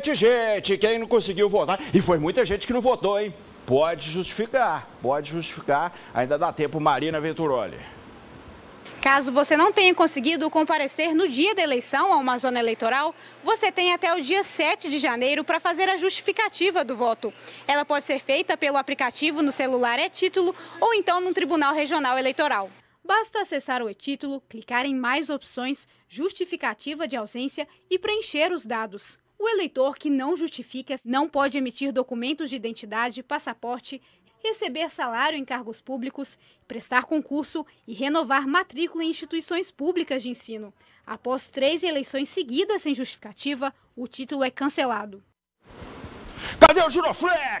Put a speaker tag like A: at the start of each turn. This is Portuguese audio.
A: gente, gente, quem não conseguiu votar, e foi muita gente que não votou, hein? Pode justificar, pode justificar, ainda dá tempo, Marina Venturoli.
B: Caso você não tenha conseguido comparecer no dia da eleição a uma zona eleitoral, você tem até o dia 7 de janeiro para fazer a justificativa do voto. Ela pode ser feita pelo aplicativo no celular e-título ou então num tribunal regional eleitoral. Basta acessar o e-título, clicar em mais opções, justificativa de ausência e preencher os dados. O eleitor que não justifica não pode emitir documentos de identidade, passaporte, receber salário em cargos públicos, prestar concurso e renovar matrícula em instituições públicas de ensino. Após três eleições seguidas sem justificativa, o título é cancelado. Cadê o Giroflex?